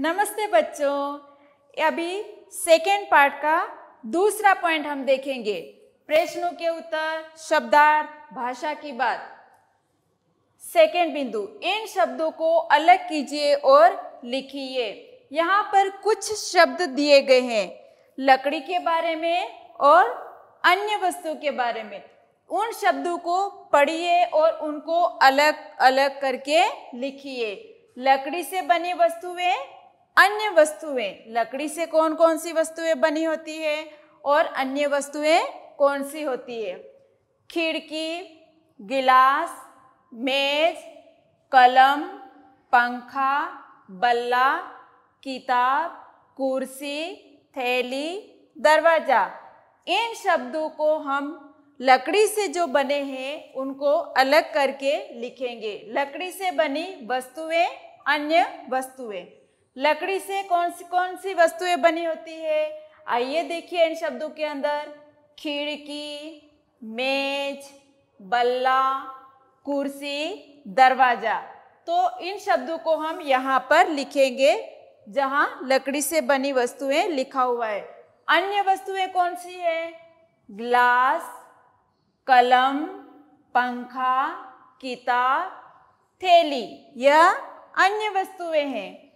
नमस्ते बच्चों अभी सेकेंड पार्ट का दूसरा पॉइंट हम देखेंगे प्रश्नों के उत्तर शब्दार्थ भाषा की बात सेकेंड बिंदु इन शब्दों को अलग कीजिए और लिखिए यहाँ पर कुछ शब्द दिए गए हैं लकड़ी के बारे में और अन्य वस्तु के बारे में उन शब्दों को पढ़िए और उनको अलग अलग करके लिखिए लकड़ी से बनी वस्तुएं अन्य वस्तुएं लकड़ी से कौन कौन सी वस्तुएं बनी होती है और अन्य वस्तुएं कौन सी होती है खिड़की गिलास मेज कलम पंखा बल्ला किताब कुर्सी थैली दरवाज़ा इन शब्दों को हम लकड़ी से जो बने हैं उनको अलग करके लिखेंगे लकड़ी से बनी वस्तुएं अन्य वस्तुएं लकड़ी से कौन सी कौन सी वस्तुएं बनी होती है आइए देखिए इन शब्दों के अंदर खिड़की मेज बल्ला कुर्सी दरवाजा तो इन शब्दों को हम यहाँ पर लिखेंगे जहाँ लकड़ी से बनी वस्तुएं लिखा हुआ है अन्य वस्तुएं कौन सी है ग्लास कलम पंखा किताब थैली यह अन्य वस्तुएं हैं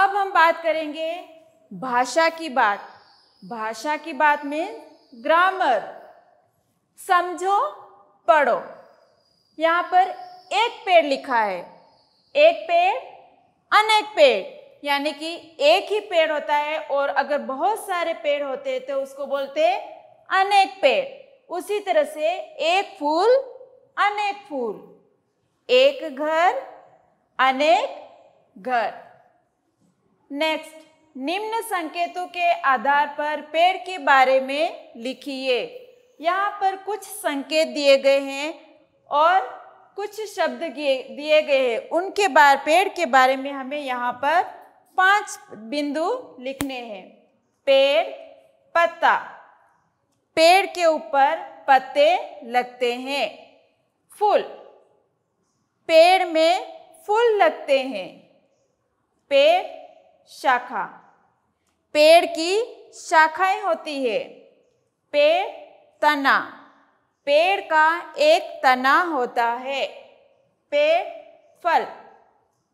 अब हम बात करेंगे भाषा की बात भाषा की बात में ग्रामर समझो पढ़ो यहाँ पर एक पेड़ लिखा है एक पेड़ अनेक पेड़ यानी कि एक ही पेड़ होता है और अगर बहुत सारे पेड़ होते तो उसको बोलते अनेक पेड़ उसी तरह से एक फूल अनेक फूल एक घर अनेक घर नेक्स्ट निम्न संकेतों के आधार पर पेड़ के बारे में लिखिए यहाँ पर कुछ संकेत दिए गए हैं और कुछ शब्द दिए गए हैं उनके बार पेड़ के बारे में हमें यहाँ पर पांच बिंदु लिखने हैं पेड़ पत्ता पेड़ के ऊपर पत्ते लगते हैं फूल पेड़ में फूल लगते हैं पेड़ शाखा पेड़ की शाखाएं होती है पेड़ तना पेड़ का एक तना होता है पेड़ फल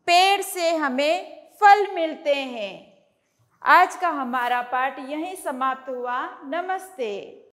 पेड़ से हमें फल मिलते हैं आज का हमारा पाठ यहीं समाप्त हुआ नमस्ते